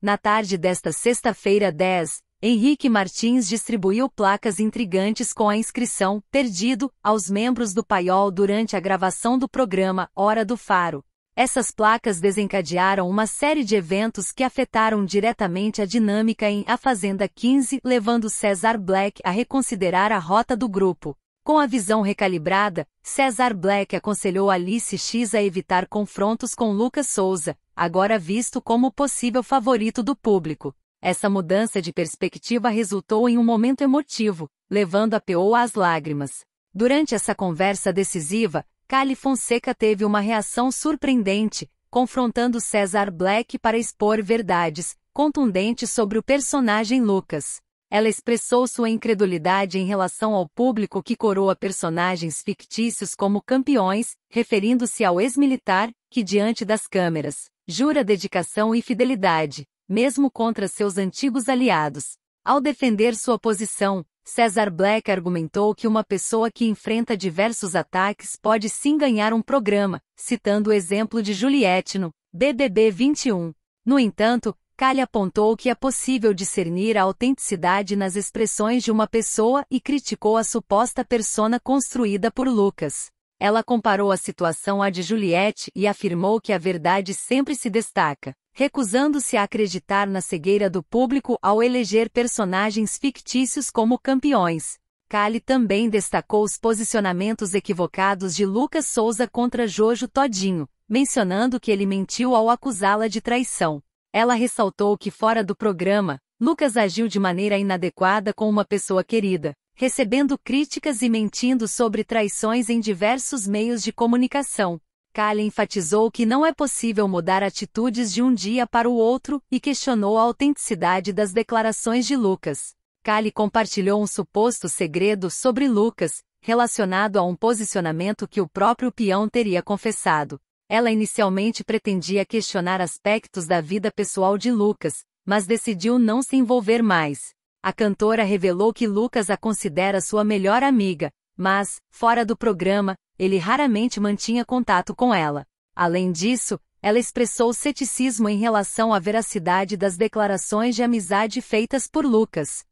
Na tarde desta sexta-feira 10, Henrique Martins distribuiu placas intrigantes com a inscrição Perdido aos membros do Paiol durante a gravação do programa Hora do Faro. Essas placas desencadearam uma série de eventos que afetaram diretamente a dinâmica em A Fazenda 15, levando César Black a reconsiderar a rota do grupo. Com a visão recalibrada, Cesar Black aconselhou Alice X a evitar confrontos com Lucas Souza, agora visto como possível favorito do público. Essa mudança de perspectiva resultou em um momento emotivo, levando a PO às lágrimas. Durante essa conversa decisiva, Cali Fonseca teve uma reação surpreendente, confrontando Cesar Black para expor verdades contundentes sobre o personagem Lucas. Ela expressou sua incredulidade em relação ao público que coroa personagens fictícios como campeões, referindo-se ao ex-militar, que diante das câmeras, jura dedicação e fidelidade, mesmo contra seus antigos aliados. Ao defender sua posição, Cesar Black argumentou que uma pessoa que enfrenta diversos ataques pode sim ganhar um programa, citando o exemplo de Juliette no BBB 21. No entanto, Kali apontou que é possível discernir a autenticidade nas expressões de uma pessoa e criticou a suposta persona construída por Lucas. Ela comparou a situação à de Juliette e afirmou que a verdade sempre se destaca, recusando-se a acreditar na cegueira do público ao eleger personagens fictícios como campeões. Kali também destacou os posicionamentos equivocados de Lucas Souza contra Jojo Todinho, mencionando que ele mentiu ao acusá-la de traição. Ela ressaltou que fora do programa, Lucas agiu de maneira inadequada com uma pessoa querida, recebendo críticas e mentindo sobre traições em diversos meios de comunicação. Kali enfatizou que não é possível mudar atitudes de um dia para o outro e questionou a autenticidade das declarações de Lucas. Kali compartilhou um suposto segredo sobre Lucas, relacionado a um posicionamento que o próprio peão teria confessado. Ela inicialmente pretendia questionar aspectos da vida pessoal de Lucas, mas decidiu não se envolver mais. A cantora revelou que Lucas a considera sua melhor amiga, mas, fora do programa, ele raramente mantinha contato com ela. Além disso, ela expressou ceticismo em relação à veracidade das declarações de amizade feitas por Lucas.